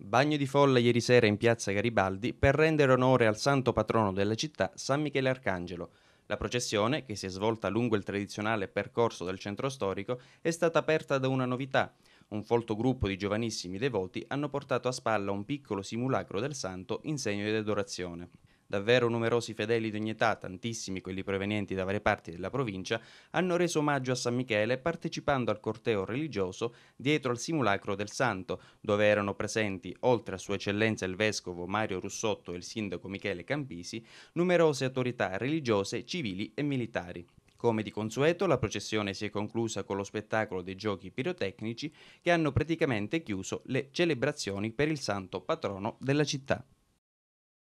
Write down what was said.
Bagno di folla ieri sera in piazza Garibaldi per rendere onore al santo patrono della città, San Michele Arcangelo. La processione, che si è svolta lungo il tradizionale percorso del centro storico, è stata aperta da una novità. Un folto gruppo di giovanissimi devoti hanno portato a spalla un piccolo simulacro del santo in segno di adorazione. Davvero numerosi fedeli di ogni età, tantissimi quelli provenienti da varie parti della provincia, hanno reso omaggio a San Michele partecipando al corteo religioso dietro al simulacro del santo, dove erano presenti, oltre a Sua Eccellenza il Vescovo Mario Russotto e il Sindaco Michele Campisi, numerose autorità religiose, civili e militari. Come di consueto, la processione si è conclusa con lo spettacolo dei giochi pirotecnici che hanno praticamente chiuso le celebrazioni per il santo patrono della città.